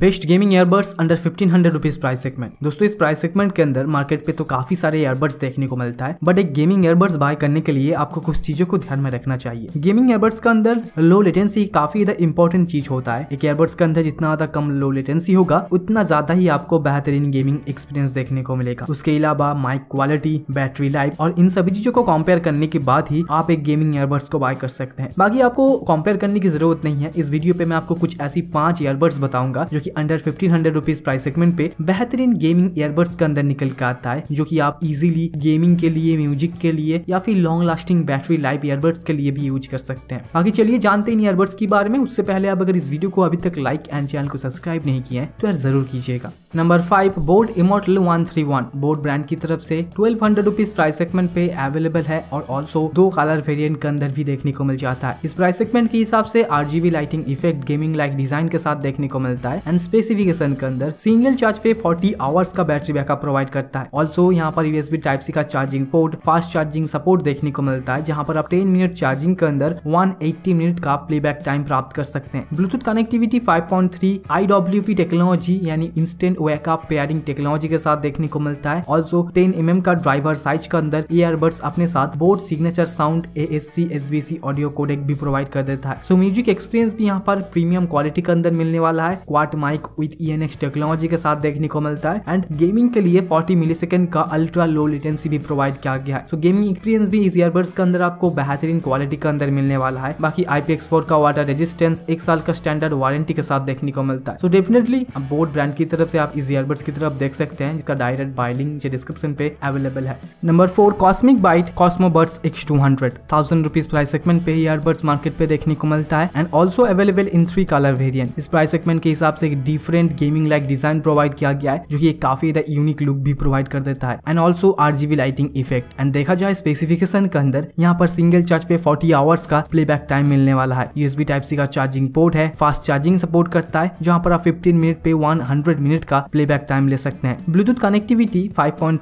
best gaming airbuds under fifteen hundred rupees price segment दोस्तों इस price segment के अंदर मार्केट पे तो काफी सारे एयरबड्स देखने को मिलता है बट एक गेमिंग एयरबड्स बाय करने के लिए आपको कुछ चीजों को ध्यान में रखना चाहिए गेमिंग एयरबड्स का अंदर लो लेटेंसी काफी ज्यादा इंपॉर्टेंट चीज होता है एक एयरबड्स के अंदर जितना ज्यादा कम लो लेटेंसी होगा उतना ज्यादा ही आपको बेहतरीन गेमिंग एक्सपीरियंस देखने को मिलेगा उसके अलावा माइक क्वालिटी बैटरी लाइफ और इन सभी चीजों को कंपेयर करने के बाद ही आप एक गेमिंग एयरबड्स को बाय कर सकते हैं बाकी आपको कंपेयर करने की जरूरत नहीं है इस वीडियो पे मैं आपको कुछ ऐसी पांच एयरबड्स बताऊंगा जो कि under fifteen hundred rupees price segment पे बेहतरीन गेमिंग ईयरबड्स के अंदर निकल के आता है जो की आप इजिली गेमिंग के लिए म्यूजिक के लिए या फिर long lasting battery life earbuds के लिए भी यूज कर सकते हैं आगे चलिए जानते हैं इन ईयरबड्स के बारे में उससे पहले आप अगर इस वीडियो को अभी तक लाइक एंड चैनल को सब्सक्राइब नहीं किया है तो यार जरूर कीजिएगा number five boAt Immortal one three one boAt brand की तरफ से twelve hundred rupees price segment पे अवेलेबल है और ऑल्सो दो कलर वेरिएंट के अंदर भी देखने को मिल जाता है इस प्राइस सेगमेंट के हिसाब से RGB lighting effect gaming like design के साथ देखने को मिलता है एंड स्पेसिफिकेशन के अंदर सिंगल चार्ज पे 40 आवर्स का बैटरी बैकअप प्रोवाइड करता है ऑल्सो यहाँ पर यूएसबी टाइप सी का charging port fast charging support देखने को मिलता है जहाँ पर आप 10 मिनट चार्जिंग के अंदर 180 मिनट का प्लेबैक टाइम प्राप्त कर सकते हैं ब्लूटूथ कनेक्टिविटी 5.3 पी टेक्नोलॉजी यानी इंस्टेंट वेकअप पेयरिंग टेक्नोलॉजी के साथ देखने को मिलता है ऑल्सो टेन एम का ड्राइवर साइज के अंदर ईयरबड्स अपने साथ boAt signature sound A S C S B C audio codec भी प्रोवाइड कर देता है सो म्यूजिक एक्सपीरियंस भी यहाँ पर प्रीमियम क्वालिटी के अंदर मिलने वाला है quad mic with E technology के साथ देखने को मिलता है एंड गेमिंग के लिए 40 मिलीसेकंड का अल्ट्रा लो लेटेंसी भी प्रोवाइड किया गया है सो गेमिंग एक्सपीरियंस भी इस ईयरबड्स के अंदर आपको बेहतरीन क्वालिटी के अंदर मिलने वाला है बाकी फोर का वाटर रेजिस्टेंस एक साल का स्टैंडर्ड वारंटी के साथ देखने को मिलता है सो डेफिनेटली बोर्ड ब्रांड की तरफ से आप इस ईयरबड्स की तरफ देख सकते हैं जिसका डायरेक्ट बाय लिंक डिस्क्रिप्शन पे अवेलेबल है number four Cosmic Byte Cosmo Buds X two hundred thousand rupees price segment पे ईयरबड्स मार्केट पे देखने को मिलता है and also available in three colour variant इस प्राइस सेगमेंट के हिसाब से एक different gaming like design provide किया गया है जो कि काफी यूनिक लुक भी प्रोवाइड कर देता है and also RGB lighting effect and देखा जाए स्पेसिफिकेशन के अंदर यहाँ पर सिंगल चार्ज पे 40 आवर्स का प्लेबैक टाइम मिलने वाला है यूएसबी टाइप सी का चार्जिंग पोर्ट है फास्ट चार्जिंग सपोर्ट करता है जहाँ पर आप फिफ्टीन मिनट पे हंड्रेड मिनट का बैक टाइम ले सकते हैं Bluetooth connectivity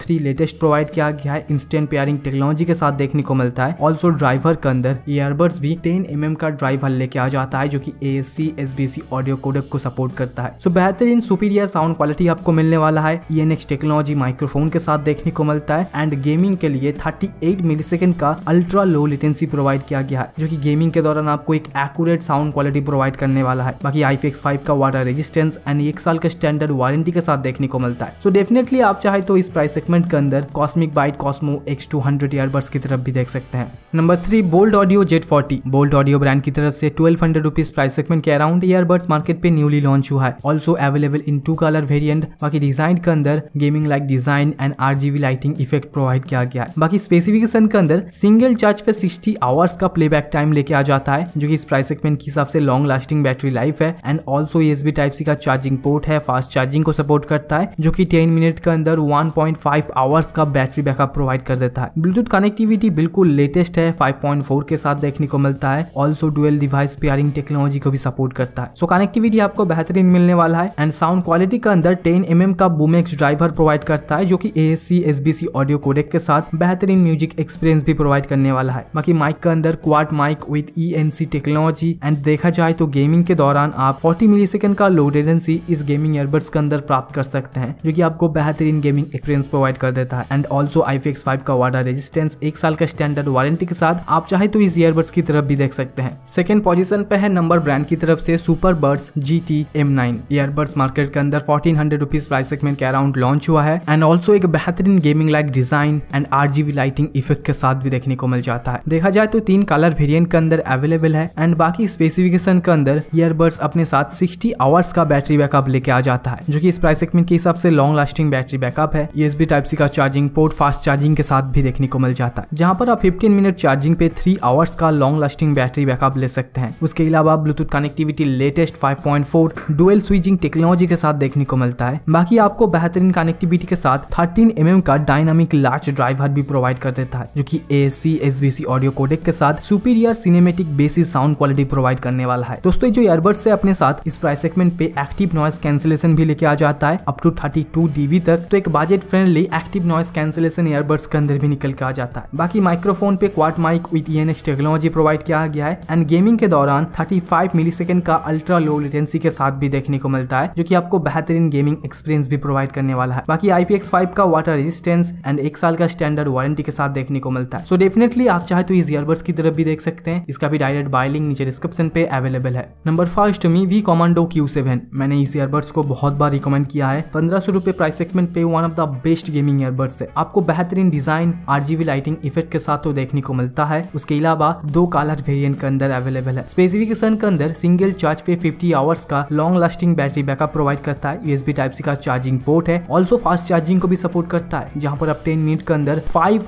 three latest provide किया गया है इंस्टेंट पेयरिंग टेक्नोलॉजी के साथ देखने को मिलता है ऑल्सो ड्राइवर के अंदर ईयरबड्स भी टेन एम mm का ड्राइवर लेके आ जाता है जो की A S C audio codec को सपोर्ट करता है सकता है सो बेहतरीन सुपीरियर साउंड क्वालिटी आपको मिलने वाला है ई टेक्नोलॉजी माइक्रोफोन के साथ देखने को मिलता है एंड गेमिंग के लिए मिली मिलीसेकंड का अल्ट्रा लो लेटेंसी प्रोवाइड किया गया है जो की गेमिंग के दौरान आपको एक एक्यूरेट साउंड क्वालिटी प्रोवाइड करने वाला है बाकी आई का वाटर रेजिस्टेंस एंड एक साल का स्टैंडर्ड वारंटी के साथ देखने को मिलता है सो so डेफिनेटली आप चाहे तो इस प्राइस सेगमेंट के अंदर Cosmic Byte Cosmo X two hundred earbuds की तरफ भी देख सकते हैं number three Boult Audio Z forty Boult Audio brand की तरफ से twelve hundred rupees price segment के अराउंड ईयरबड्स मार्केट पे न्यूली लॉन्च हुआ है also available in two colour variant बाकी डिजाइन के अंदर gaming like design and GB lighting effect provide किया गया है बाकी स्पेसिफिकेशन के अंदर सिंगल चार्ज पे सिक्सटी आवर्स का प्लेबैक टाइम लेके आ जाता है जो कि इस प्राइस सेगमेंट के हिसाब से लॉन्ग लास्टिंग बैटरी लाइफ है and also S B type C का चार्जिंग पोर्ट है फास्ट चार्जिंग को सपोर्ट करता है जो कि 10 मिनट के अंदर 1.5 आवर्स का बैटरी बैकअप प्रोवाइड कर देता है ब्लूटूथ कनेक्टिविटी बिल्कुल लेटेस्ट है 5.4 के साथ देखने को मिलता है also dual device pairing technology को भी सपोर्ट करता है सो so, कनेक्टिविटी आपको बेहतरीन मिलने वाला है एंड साउंड क्वालिटी के अंदर टेन एम mm का बुमेक्स ड्राइवर प्रोवाइड करता है जो कि A S C audio codec के साथ बेहतरीन म्यूजिक एक्सपीरियंस भी प्रोवाइड करने वाला है बाकी माइक के अंदर quad mic with E technology and देखा जाए तो गेमिंग के दौरान आप 40 मिलीसेकंड का लो रेजेंसी इस गेमिंग एयरबड्स के अंदर प्राप्त कर सकते हैं जो कि आपको बेहतरीन गेमिंग एक्सपीरियंस प्रोवाइड कर देता है एंड ऑल्सो आई फाइव का वाटर रेजिस्टेंस एक साल का स्टैंडर्ड वारंटी के साथ आप चाहे तो इस ईयरबड्स की तरफ भी देख सकते हैं सेकेंड पोजिशन पे है नंबर ब्रांड की तरफ से super birds G T M nine earbuds market के अंदर fourteen hundred rupees price segment के अराउंड लॉन्च हुआ है एंड ऑल्सो एक बेहतरीन gaming like design and RGB lighting effect के साथ भी देखने को मिल जाता है देखा जाए तो तीन कलर वेरियंट के अंदर अवेलेबल है एंड बाकी स्पेसिफिकेशन के अंदर ईयरबड्स अपने साथ सिक्सटी आवर्स का बैटरी बैकअप लेके आ जाता है जो की इस प्राइस सेगमेंट के हिसाब से लॉन्ग लास्टिंग बैटरी बैकअप है बी टाइप सी का चार्जिंग पोर्ट फास्ट चार्जिंग के साथ भी देखने को मिल जाता है जहाँ पर आप फिफ्टीन मिनट चार्जिंग पे थ्री आवर्स का लॉन्ग लास्टिंग बैटरी बैकअप ले सकते हैं उसके अलावा Bluetooth connectivity latest five point four dual switching technology के साथ देखने को मिलता है बाकी आपको बेहतरीन कनेक्टिविटी के साथ थर्टीन एम का डायनामिक लार्ज ड्राइवर भी प्रोवाइड कर देता है जो की A C S B C audio codec के साथ superior cinematic basis sound quality provide करने वाला है दोस्तों जो एयरबड्स है अपने साथ इस प्राइस सेगमेंट पे एक्टिव नॉइस कैंसिलेशन भी लेके आ जाता है up to thirty two dB तक तो एक budget friendly active noise cancellation earbuds के अंदर भी निकल के आ जाता है बाकी माइक्रोफोन पे quad mic with X technology provide किया गया है एंड गेमिंग के दौरान थर्टी फाइव मिली का अल्ट्रा लो लेटेंसी के साथ भी देखने को मिलता है जो की आपको बेहतरीन गेमिंग एक्सपीरियंस भी प्रोवाइड करने वाला है बाकी आई फाइव का वाटर रेजिस्टेंस एंड एक साल का स्टैंडर्ड वारंटी के साथ देखने को मिलता है सो so डेफिनेटली आप चाहे तो इस ईयरबड्स की तरफ भी देख सकते हैं इसका भी डायरेक्ट बाय लिंक नीचे डिस्क्रिप्शन पे अवेलेबल है number first Mivi Commando Q seven मैंने इस ईयरबड्स को बहुत बार रिकमेंड किया है पंद्रह सौ रुपए प्राइस सेगमेंट पे one of the best gaming earbuds है आपको बेहतरीन डिजाइन आरजीबी लाइटिंग इफेक्ट के साथ तो देखने को मिलता है उसके अलावा दो कलर वेरियंट के अंदर अवेलेबल है स्पेसिफिकेशन के अंदर सिंगल चार्ज पे फिफ्टी आवर्स का long lasting battery backup provide करता है यूएसबी टाइप सी का चार्जिंग पोर्ट है ऑल्सो फास्ट चार्जिंग को भी सपोर्ट करता है जहाँ पर आप टेन मिनट के अंदर फाइव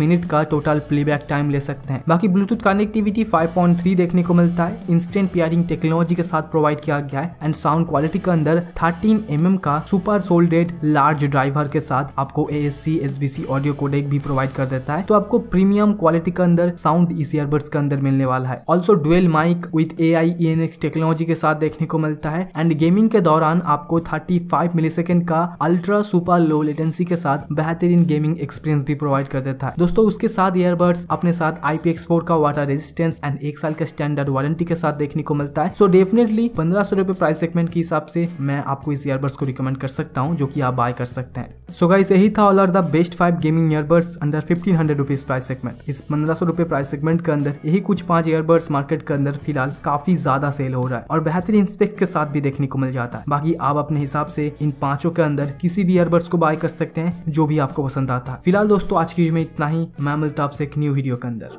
मिनट का टोटल प्ले टाइम ले सकते हैं बाकी ब्लूटूथ कनेक्टिविटी फाइव देखने को मिलता है इंस्टेंट पियरिंग टेक्नोलॉजी के साथ प्रोवाइड किया गया है एंड साउंड क्वालिटी के अंदर थर्टीन एम का सुपर सोल्डेड लार्ज ड्राइवर के साथ आपको A S C S B C audio codec भी प्रोवाइड कर देता है तो आपको प्रीमियम क्वालिटी के अंदर साउंड इस ईयरबड्स के अंदर मिलने वाला है also dual mic with A I E N X technology के साथ देखने को मिलता है एंड गेमिंग के दौरान आपको 35 सेकेंड का अल्ट्रा सुपर लो लेटेंसी के साथ बेहतरीन गेमिंग एक्सपीरियंस भी प्रोवाइड कर देता है दोस्तों उसके साथ ईयरबड्स अपने साथ IPX4 का वाटर रेजिस्टेंस एंड एक साल का स्टैंडर्ड वारंटी के साथ देखने को मिलता है सो डेफिनेटली पंद्रह सौ रुपए प्राइस सेगमेंट के हिसाब से मैं आपको इस ईयरबड्स को रिकमेंड कर सकता हूँ जो की आप बाय कर सकते हैं सो गाइस यही था all are the best five gaming earbuds under fifteen hundred rupees price segment इस पंद्रह सौ रुपए प्राइस सेगमेंट के अंदर यही कुछ पांच ईयरबड्स मार्केट के अंदर फिलहाल काफी ज्यादा सेल हो रहा है और बेहतरीन स्पेक के साथ भी देखने को मिल जाता है बाकी आप अपने हिसाब से इन पांचों के अंदर किसी भी एयरबड्स को बाय कर सकते हैं जो भी आपको पसंद आता है फिलहाल दोस्तों आज की वीडियो में इतना ही मैं मिलता आपसे एक न्यू वीडियो के अंदर